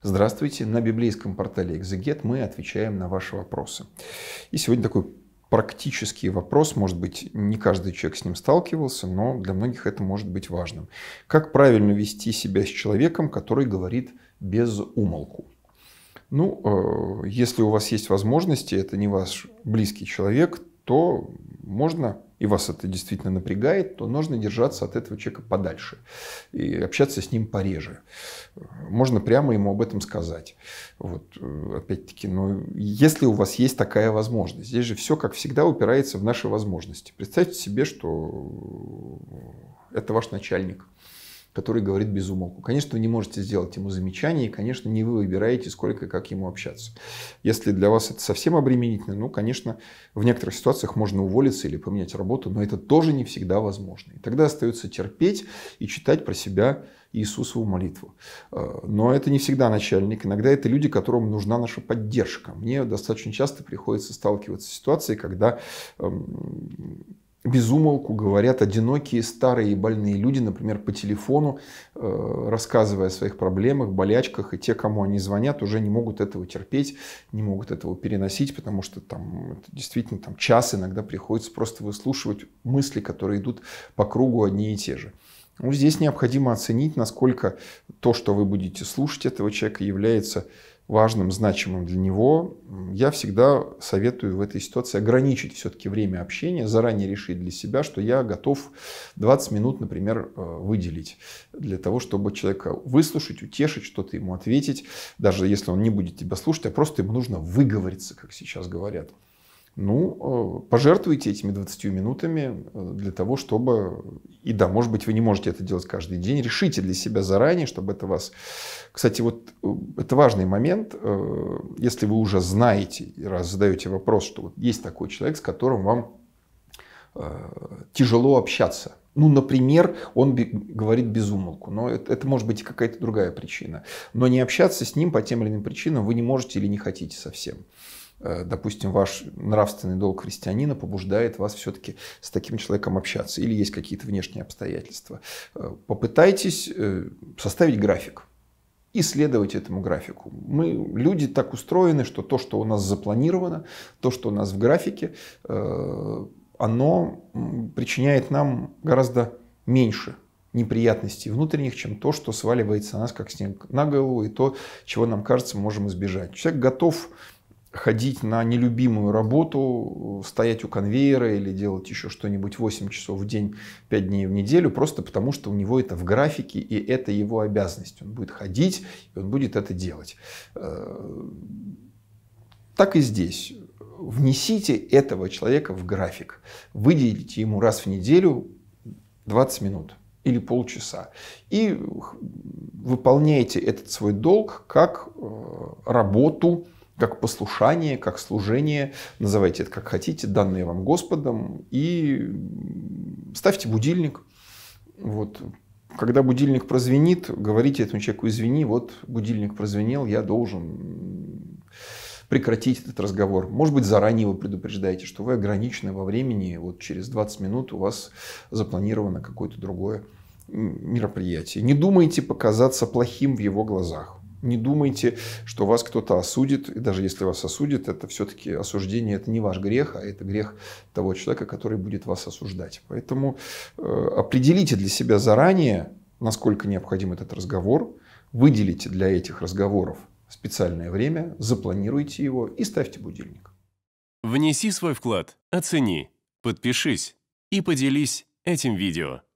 Здравствуйте, на библейском портале Exeget мы отвечаем на ваши вопросы. И сегодня такой практический вопрос, может быть, не каждый человек с ним сталкивался, но для многих это может быть важным. Как правильно вести себя с человеком, который говорит без умолку? Ну, э, если у вас есть возможности, это не ваш близкий человек, то можно и вас это действительно напрягает, то нужно держаться от этого человека подальше и общаться с ним пореже. Можно прямо ему об этом сказать. Вот, э, опять-таки, но ну, если у вас есть такая возможность, здесь же все, как всегда, упирается в наши возможности. Представьте себе, что э, это ваш начальник – который говорит без умолку. Конечно, вы не можете сделать ему замечание, и, конечно, не вы выбираете, сколько и как ему общаться. Если для вас это совсем обременительно, ну, конечно, в некоторых ситуациях можно уволиться или поменять работу, но это тоже не всегда возможно. И тогда остается терпеть и читать про себя Иисусову молитву. Э, но это не всегда начальник. Иногда это люди, которым нужна наша поддержка. Мне достаточно часто приходится сталкиваться с ситуацией, когда эм, безумолку говорят одинокие, старые и больные люди, например, по телефону, э, рассказывая о своих проблемах, болячках, и те, кому они звонят, уже не могут этого терпеть, не могут этого переносить, потому что там действительно там час иногда приходится просто выслушивать мысли, которые идут по кругу одни и те же. Ну, здесь необходимо оценить, насколько то, что вы будете слушать этого человека, является важным, значимым для него, я всегда советую в этой ситуации ограничить все-таки время общения, заранее решить для себя, что я готов 20 минут, например, э, выделить для того, чтобы человека выслушать, утешить, что-то ему ответить, даже если он не будет тебя слушать, а просто ему нужно выговориться, как сейчас говорят ну, э, пожертвуйте этими 20 минутами э, для того, чтобы... И да, может быть, вы не можете это делать каждый день. Решите для себя заранее, чтобы это вас... Кстати, вот э, это важный момент. Если вы уже знаете, раз задаете вопрос, что вот есть такой человек, с которым вам тяжело общаться. Ну, например, он говорит безумолку, но это, это может быть и какая-то другая причина. Но не общаться с ним по тем или иным причинам вы не можете или не хотите совсем. Э, допустим, ваш нравственный долг христианина побуждает вас все-таки с таким человеком общаться, или есть какие-то внешние обстоятельства, э, попытайтесь э, составить график и следовать этому графику. Мы, люди, так устроены, что то, что у нас запланировано, то, что у нас в графике, оно причиняет нам гораздо меньше неприятностей внутренних, чем то, что сваливается на нас как снег на голову, и то, чего нам кажется, мы можем избежать. Человек готов ходить на нелюбимую работу, стоять у конвейера или делать еще что-нибудь 8 часов в день, 5 дней в неделю, просто потому что у него это в графике и это его обязанность. Он будет ходить, и он будет это делать. Э, так и здесь. Внесите этого человека в график. Выделите ему раз в неделю 20 минут или полчаса. И выполняйте этот свой долг как э, работу, как послушание, как служение, называйте это как хотите, данные вам Господом, и ставьте будильник. Вот. Когда будильник прозвенит, говорите этому человеку, извини, вот будильник прозвенел, я должен прекратить этот разговор. Может быть, заранее вы предупреждаете, что вы ограничены во времени, вот через 20 минут у вас запланировано какое-то другое мероприятие. Не думайте показаться плохим в его глазах не думайте, что вас кто-то осудит. И даже если вас осудит, это все-таки осуждение, это не ваш грех, а это грех того человека, который будет вас осуждать. Поэтому э, определите для себя заранее, насколько необходим этот разговор, выделите для этих разговоров специальное время, запланируйте его и ставьте будильник. Внеси свой вклад, оцени, подпишись и поделись этим видео.